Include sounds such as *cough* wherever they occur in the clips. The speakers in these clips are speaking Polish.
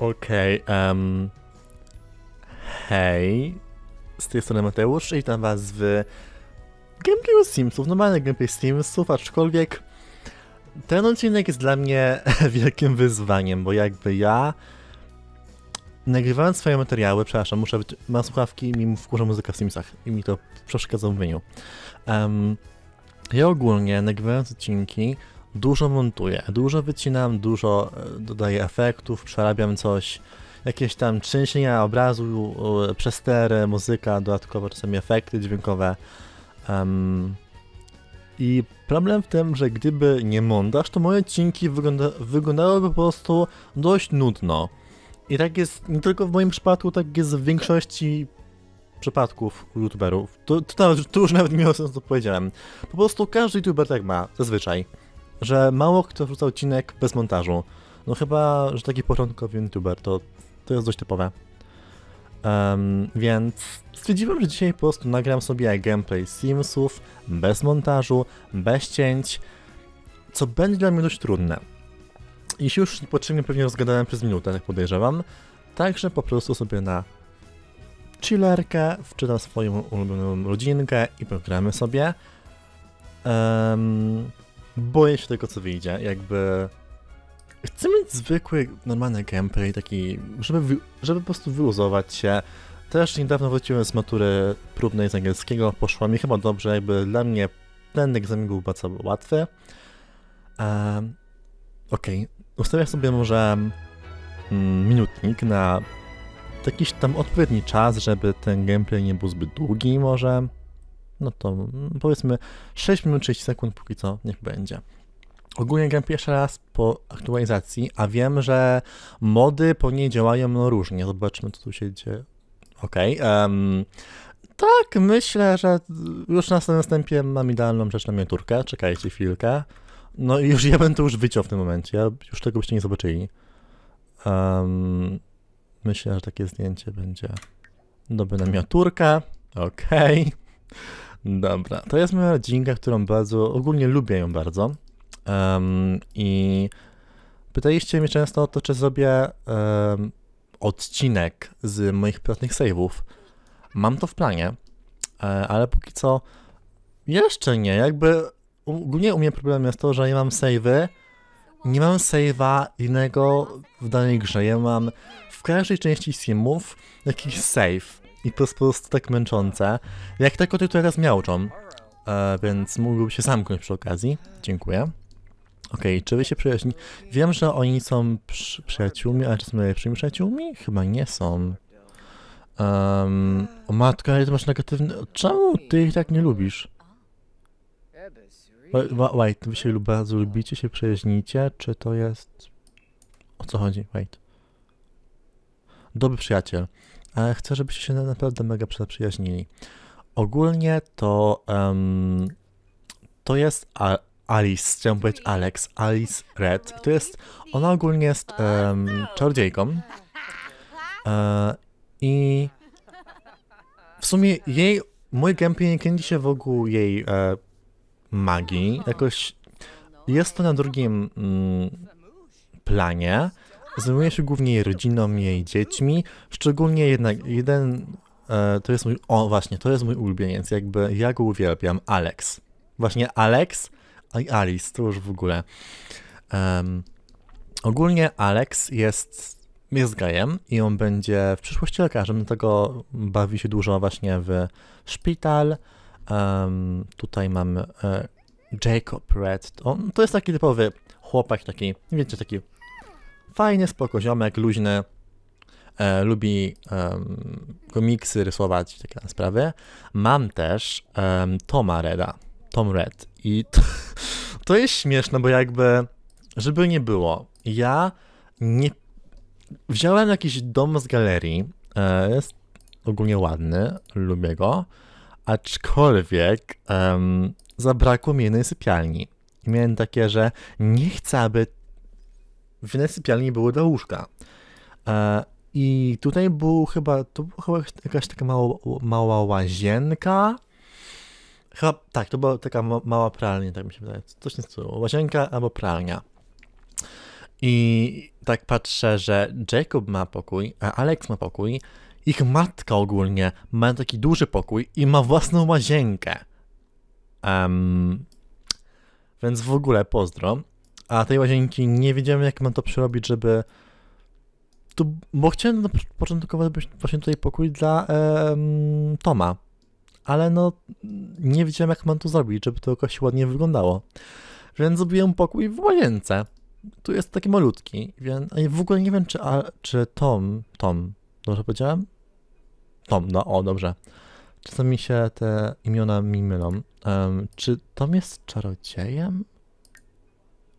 Okej, okay, um, hej, z tej strony Mateusz i witam was w gameplayu Simsów, normalny gameplay Simsów, aczkolwiek ten odcinek jest dla mnie *laughs* wielkim wyzwaniem, bo jakby ja nagrywając swoje materiały, przepraszam, muszę być, mam słuchawki i mi wkurza muzyka w Simsach i mi to przeszkadza w menu. Um, ja ogólnie nagrywając odcinki dużo montuję, dużo wycinam, dużo e, dodaję efektów, przerabiam coś, jakieś tam trzęsienia obrazu, e, przestery, muzyka, dodatkowo czasami efekty dźwiękowe. Um, I problem w tym, że gdyby nie montaż, to moje odcinki wygląda wyglądałyby po prostu dość nudno. I tak jest nie tylko w moim przypadku, tak jest w większości przypadków youtuberów. Tu, to, to, już nawet nie miało sensu, co powiedziałem. Po prostu każdy youtuber tak ma, zazwyczaj że mało kto wrzuca odcinek bez montażu. No chyba, że taki początkowy youtuber, to, to jest dość typowe. Um, więc stwierdziłem, że dzisiaj po prostu nagram sobie gameplay Simsów bez montażu, bez cięć, co będzie dla mnie dość trudne. Jeśli już niepotrzebnie pewnie rozgadałem przez minutę, tak podejrzewam, także po prostu sobie na chillerkę wczytam swoją ulubioną rodzinkę i programy sobie. Um, boję się tego, co wyjdzie. Jakby chcę mieć zwykły, normalny gameplay, taki, żeby, żeby po prostu wyluzować się. Też niedawno wróciłem z matury próbnej z angielskiego, poszła mi chyba dobrze, jakby dla mnie ten egzamin był bardzo łatwy. Um, Okej, okay. ustawiam sobie może mm, minutnik na jakiś tam odpowiedni czas, żeby ten gameplay nie był zbyt długi może no to mm, powiedzmy 6 minut 30 sekund póki co niech będzie. Ogólnie gram pierwszy raz po aktualizacji, a wiem, że mody po niej działają no różnie. Zobaczmy, co tu się dzieje. Okej. Okay, um, tak, myślę, że już na następnym wstępie mam idealną rzecz na miniaturkę. Czekajcie chwilkę. No i już *laughs* ja będę to już wyciął w tym momencie. Ja już tego byście nie zobaczyli. Um, myślę, że takie zdjęcie będzie. Dobre na miniaturkę. Okej. Okay. Dobra, to jest moja dzinka, którą bardzo, ogólnie lubię ją bardzo. Um, I pytaliście mnie często o to, czy zrobię um, odcinek z moich prywatnych save'ów. Mam to w planie, e, ale póki co jeszcze nie. Jakby ogólnie u mnie problem jest to, że nie mam save'y, nie mam save'a innego w danej grze. Ja mam w każdej części simów jakiś save i po prostu tak męczące, jak te tak koty, tu teraz miałczą, e, więc mógłbym się zamknąć przy okazji. Dziękuję. Okej, okay, czy wy się przyjaźni? Wiem, że oni są przy, przyjaciółmi, ale czy są najlepszymi przyjaciółmi? Chyba nie są. Um, o ale ty masz negatywny... Czemu ty ich tak nie lubisz? Wait, wy się bardzo lubicie, się przyjaźnicie, czy to jest... O co chodzi? Wait. Dobry przyjaciel ale chcę, żebyście się naprawdę mega przyjaźnili. Ogólnie to um, to jest Alice, chciałem powiedzieć Alex, Alice Red. to jest, ona ogólnie jest um, czarodziejką e, i w sumie jej, mój gameplay nie kręci się wokół jej e, magii, jakoś jest to na drugim mm, planie, Zajmuję się głównie jej rodziną, jej dziećmi, szczególnie jednak jeden, e, to jest mój, o właśnie, to jest mój ulubieniec, jakby ja go uwielbiam, Alex. Właśnie Alex i Alice, to już w ogóle. Um, ogólnie Alex jest, jest gejem i on będzie w przyszłości lekarzem, dlatego bawi się dużo właśnie w szpital. Um, tutaj mamy e, Jacob Red. On, to jest taki typowy chłopak, taki, wiecie, taki Fajny, spoko ziomek, luźny, e, lubi komiksy rysować, takie sprawy. Mam też um, Toma Reda, Tom Red i *laughs* to, to jest śmieszne, bo jakby, żeby nie było, ja nie wziąłem jakiś dom z galerii, e, jest ogólnie ładny, lubię go, aczkolwiek um, zabrakło mi jednej sypialni. I miałem takie, że nie chcę, aby w innej sypialni były dwa łóżka. E, I tutaj był chyba, to była chyba jakaś taka mała, mała łazienka. Chyba, tak, to była taka mała pralnia, tak mi się wydaje. Coś nie stylu. Łazienka albo pralnia. I tak patrzę, że Jacob ma pokój, a Alex ma pokój. Ich matka ogólnie ma taki duży pokój i ma własną łazienkę. Um, więc w ogóle pozdro a tej łazienki nie wiedziałem, jak mam to przerobić, żeby... Tu, bo chciałem początkowo być właśnie tutaj pokój dla Toma, ale no nie wiedziałem, jak mam to zrobić, żeby to jakoś ładnie wyglądało. Więc zrobiłem pokój w łazience. Tu jest taki malutki, więc w ogóle nie wiem, czy, a, czy Tom, Tom, dobrze powiedziałem? Tom, no o, dobrze. Czasami się te imiona mi mylą. Um, czy Tom jest czarodziejem?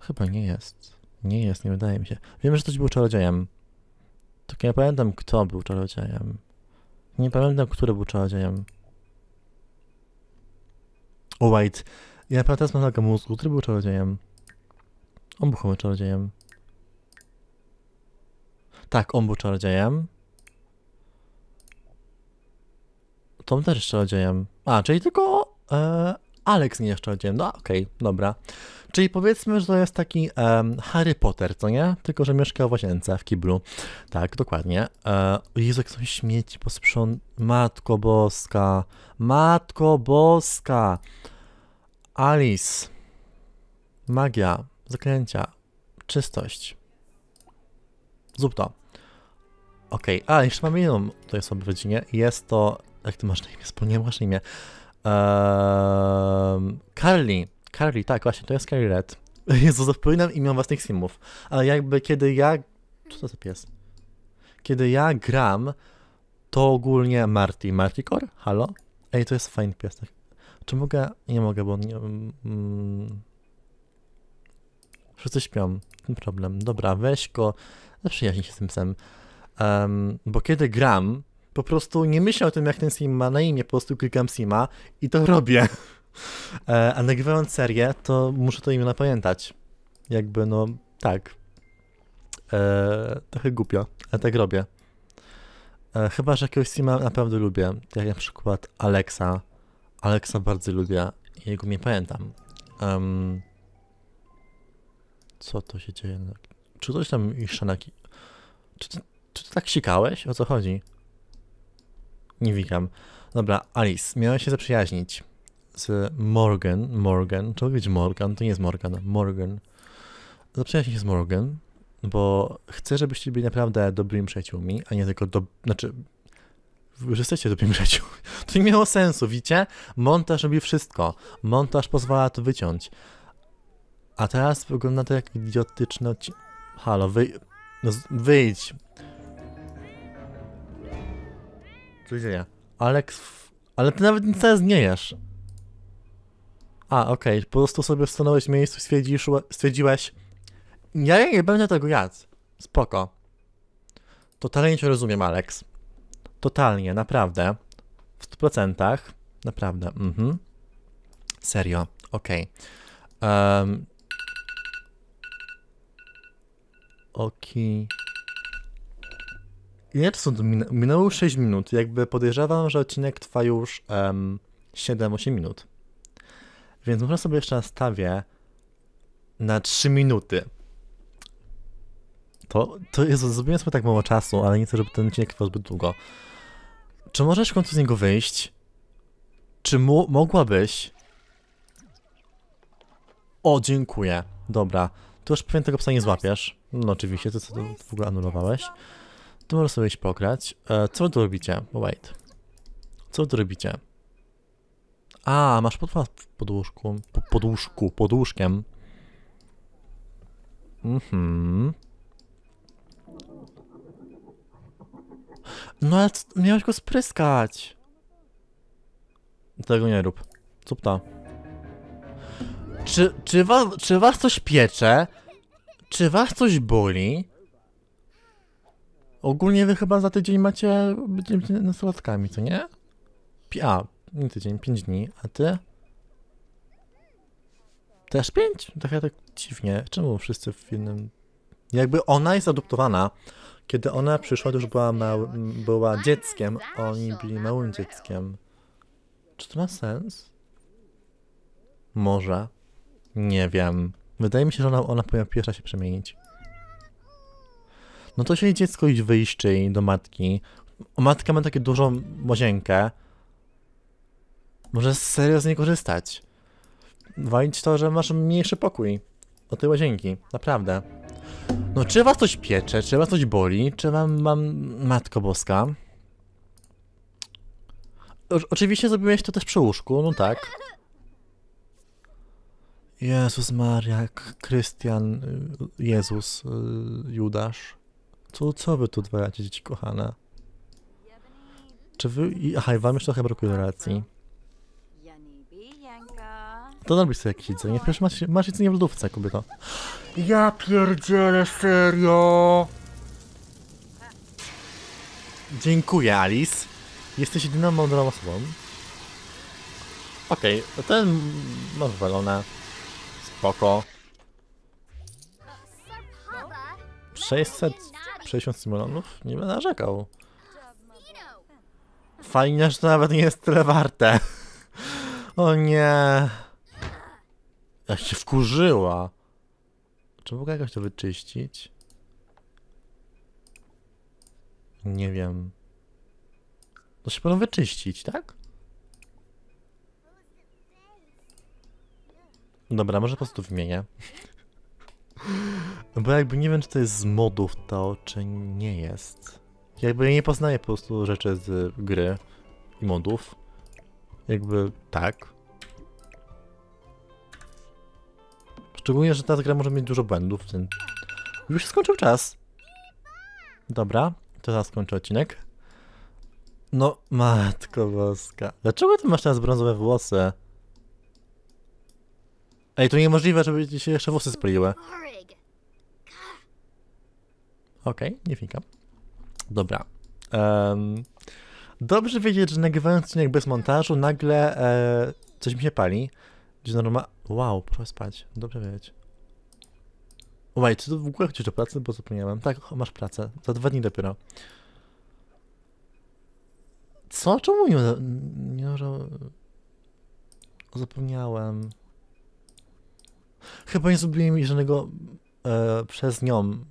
Chyba nie jest. Nie jest, nie wydaje mi się. Wiem, że ktoś był czarodziejem. Tylko nie pamiętam, kto był czarodziejem. Nie pamiętam, który był czarodziejem. O, wait. Ja naprawdę teraz mam nogę mózgu. Który był czarodziejem? On był chyba czarodziejem. Tak, on był czarodziejem. Tom też czarodziejem. A, czyli tylko... E, Alex nie jest czarodziejem. No, okej, okay, dobra. Czyli powiedzmy, że to jest taki um, Harry Potter, co nie? Tylko, że mieszka w łazience, w kiblu. Tak, dokładnie. E, Jezu, jak są śmieci posprząt... Matko boska. Matko boska. Alice. Magia. Zaklęcia. Czystość. Zrób to. Okej, okay. a jeszcze mam jedną tutaj jest w rodzinie. Jest to... Jak ty masz na imię? Wspomniałem masz na imię. Eee, Carly. Carly, tak, właśnie, to jest Carly Red. *laughs* Jezu, zapominam imion własnych simów, Ale jakby kiedy ja... Co to za pies? Kiedy ja gram, to ogólnie Marty. Martikor? Halo? Ej, to jest fajny pies. Tak. Czy mogę? Nie mogę, bo nie... Mm, wszyscy śpią. Ten problem. Dobra, weź go. Zaprzyjaźnij się z tym psem. Um, bo kiedy gram, po prostu nie myślę o tym, jak ten sim ma na imię, po prostu klikam sima i to robię. *laughs* E, a nagrywając serię, to muszę to imiona pamiętać. Jakby, no, tak. E, trochę głupio, ale tak robię. E, chyba, że jakiegoś streama naprawdę lubię. Jak na przykład Alexa. Alexa bardzo lubię i jego nie pamiętam. Um, co to się dzieje? No, czy coś tam jeszcze na... Czy, to, czy ty tak sikałeś? O co chodzi? Nie wikam. Dobra, Alice, miałem się zaprzyjaźnić z Morgan, Morgan, trzeba powiedzieć Morgan, to nie jest Morgan, Morgan. Zaprzyjaźnij się z Morgan, bo chcę, żebyście byli naprawdę dobrymi przyjaciółmi, a nie tylko do... znaczy, że jesteście dobrymi przyjaciółmi. *laughs* To nie miało sensu, widzicie? Montaż robi wszystko. Montaż pozwala to wyciąć. A teraz wygląda to jak idiotyczno. Halo, wy... No, wyjdź. Co się dzieje? Alex... Ale ty nawet nic teraz nie jesz. A, okej, okay. po prostu sobie stanąłeś w miejscu i stwierdzisz, stwierdziłeś, ja nie będę tego jadł. Spoko. Totalnie cię rozumiem, Alex. Totalnie, naprawdę. W 100%. Naprawdę, mhm. Serio, okej. Okay. Um. Okej. Okay. Ile czasu min minęło? 6 minut. Jakby podejrzewam, że odcinek trwa już um, 7-8 minut. Więc może sobie jeszcze nastawię na 3 minuty. To, to jest, zrobiłem sobie tak mało czasu, ale nie chcę, żeby ten odcinek trwał zbyt długo. Czy możesz w końcu z niego wyjść? Czy mu, mogłabyś? O, dziękuję. Dobra. Tu już pewnie tego psa nie złapiesz. No oczywiście, to co to w ogóle anulowałeś. Tu możesz sobie iść pograć. E, co wy tu robicie? Wait. Co wy tu robicie? A, masz podwas w podłóżku. Po, łóżku, pod łóżkiem. Mhm. No ale miałeś go spryskać. Tego nie rób. Cupta. Czy, czy, was, czy was coś piecze? Czy was coś boli? Ogólnie wy chyba za tydzień macie... Będziecie nastołatkami, co nie? Pia, nie tydzień, 5 dni, a ty? Też 5? Trochę tak dziwnie. Czemu wszyscy w innym... Jakby ona jest adoptowana. Kiedy ona przyszła, to już była, mał... była dzieckiem. Oni byli małym dzieckiem. Czy to ma sens? Może. Nie wiem. Wydaje mi się, że ona, ona powinna pierwsza się przemienić. No to się dziecko iść wyjść do matki. Matka ma takie dużą łazienkę. Może serio z niej korzystać. Walić to, że masz mniejszy pokój. O tej łazienki, naprawdę. No czy was coś piecze, czy was coś boli, czy mam, mam Matko Boska? O oczywiście zrobiłeś to też przy łóżku, no tak. Jezus Maria, Krystian, y, Jezus, y, Judasz. Co, co wy tu dwajacie, dzieci kochane? Czy wy... Aha, wam jeszcze trochę brakuje relacji? To robisz sobie jakieś jedzenie. Przecież masz, masz jedzenie w lodówce, kobieto. Ja pierdzielę, serio! Dziękuję, Alice. Jesteś jedyną mądrą osobą. Okej, okay, to ten masz walone. Spoko. 660 symulonów? Nie będę narzekał. Fajnie, że to nawet nie jest tyle warte. *laughs* O nie. Ja się wkurzyła. Czy mogę jakoś to wyczyścić? Nie wiem. To się powinno wyczyścić, tak? Dobra, może po prostu wymienię. *laughs* Bo jakby nie wiem, czy to jest z modów to, czy nie jest. Jakby ja nie poznaję po prostu rzeczy z gry i modów. Jakby tak. Szczególnie, że ta gra może mieć dużo błędów. Ten... Już się skończył czas. Dobra, to teraz skończę odcinek. No, matko boska. Dlaczego ty masz teraz brązowe włosy? Ej, to niemożliwe, żeby ci się jeszcze włosy spaliły. Okej, okay, nie fikam. Dobra. Um, dobrze wiedzieć, że nagrywając odcinek bez montażu, nagle e, coś mi się pali. Gdzie normalnie... Wow, proszę spać. Dobrze wiedzieć. Łaj, czy to w ogóle chcesz do pracy? Bo zapomniałem. Tak, masz pracę. Za dwa dni dopiero. Co? Czemu nie... nie Zapomniałem. Chyba nie zrobiłem jej żadnego... E, przez nią.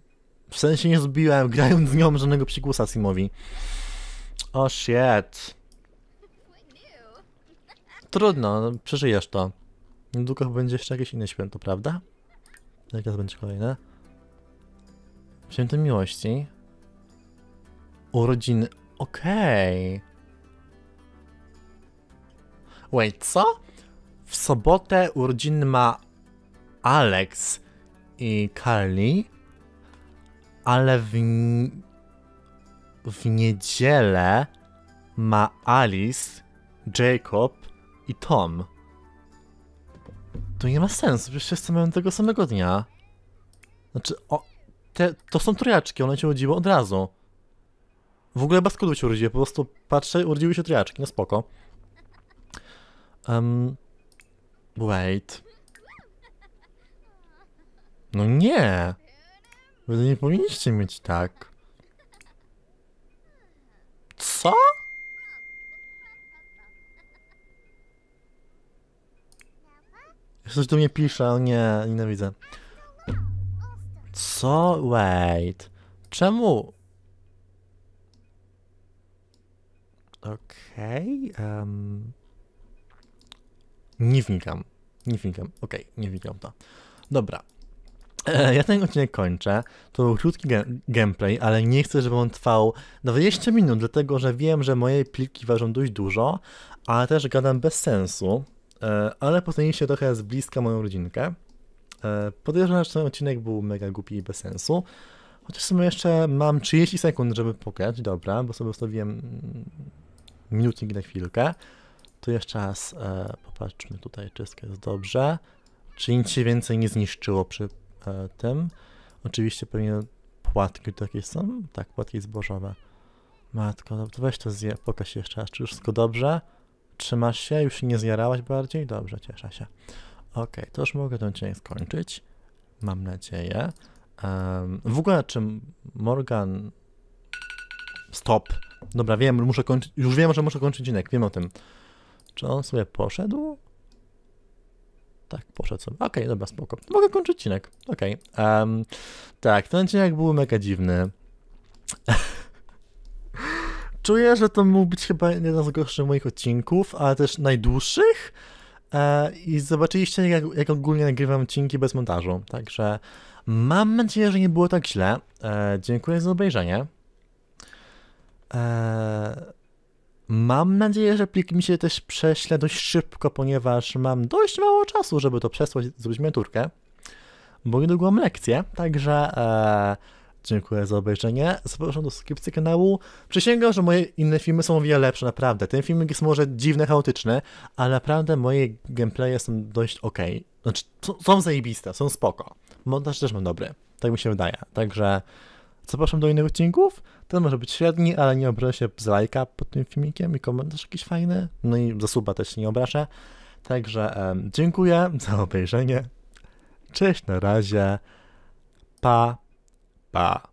W sensie nie zrobiłem, grając z nią, żadnego przygłosa Simowi. O oh, shit. Trudno, przeżyjesz to. Niedługo będzie jeszcze jakieś inne święto, prawda? Jakie to będzie kolejne? Święto miłości. Urodziny. Okej. Okay. Wait, co? W sobotę urodziny ma Alex i Carly, ale w, w niedzielę ma Alice, Jacob i Tom. To nie ma sensu, przecież wszyscy mają tego samego dnia. Znaczy, o, te, to są trojaczki, one się urodziły od razu. W ogóle bez się urodziły, po prostu patrzę, urodziły się trojaczki, no spoko. Um, wait. No nie! Wy nie powinniście mieć tak. Co? Ktoś do mnie pisze, o nie, nienawidzę. Co? Wait. Czemu? Okej. Okay, um... Nie wnikam. Nie wnikam. Okej, okay, nie wnikam to. Dobra. E, ja ten odcinek kończę. To był krótki gameplay, ale nie chcę, żeby on trwał 20 minut, dlatego że wiem, że moje pliki ważą dość dużo, ale też gadam bez sensu. E, ale poznaliście trochę z bliska moją rodzinkę. E, podejrzewam, że ten odcinek był mega głupi i bez sensu. Chociaż sobie jeszcze mam 30 sekund, żeby pograć, dobra, bo sobie ustawiłem mm, minutnik na chwilkę. Tu jeszcze raz e, popatrzmy tutaj, czy wszystko jest dobrze. Czy nic się więcej nie zniszczyło przy e, tym. Oczywiście pewnie płatki takie są? Tak, płatki zbożowe. Matko, no to weź to zje, pokaż jeszcze raz, czy już wszystko dobrze? Trzymasz się? Już nie zjarałaś bardziej? Dobrze, cieszę się. Ok, to już mogę ten dzień skończyć. Mam nadzieję. Um, w ogóle, czy Morgan... Stop. Dobra, wiem, muszę kończyć. Już wiem, że muszę kończyć odcinek, wiem o tym. Czy on sobie poszedł? Tak, poszedł sobie. Okej, okay, dobra, spoko. Mogę kończyć odcinek. Okej. Okay. Um, tak, ten odcinek był mega dziwny. *laughs* czuję, że to mógł być chyba jeden z gorszych moich odcinków, ale też najdłuższych. E, I zobaczyliście, jak, jak ogólnie nagrywam odcinki bez montażu. Także mam nadzieję, że nie było tak źle. E, dziękuję za obejrzenie. E, mam nadzieję, że plik mi się też prześle dość szybko, ponieważ mam dość mało czasu, żeby to przesłać, zrobić miniaturkę, bo niedługo mam lekcję, także... Dziękuję za obejrzenie. Zapraszam do subskrypcji kanału. Przysięgam, że moje inne filmy są o wiele lepsze, naprawdę. Ten filmik jest może dziwny, chaotyczny, ale naprawdę moje gameplaye są dość ok. Znaczy, są zajebiste, są spoko. Montaż też mam dobry, tak mi się wydaje. Także zapraszam do innych odcinków. Ten może być średni, ale nie obrażę się z lajka pod tym filmikiem i komentarz jakiś fajny. No i za suba też się nie obrażę. Także um, dziękuję za obejrzenie. Cześć, na razie. Pa. 把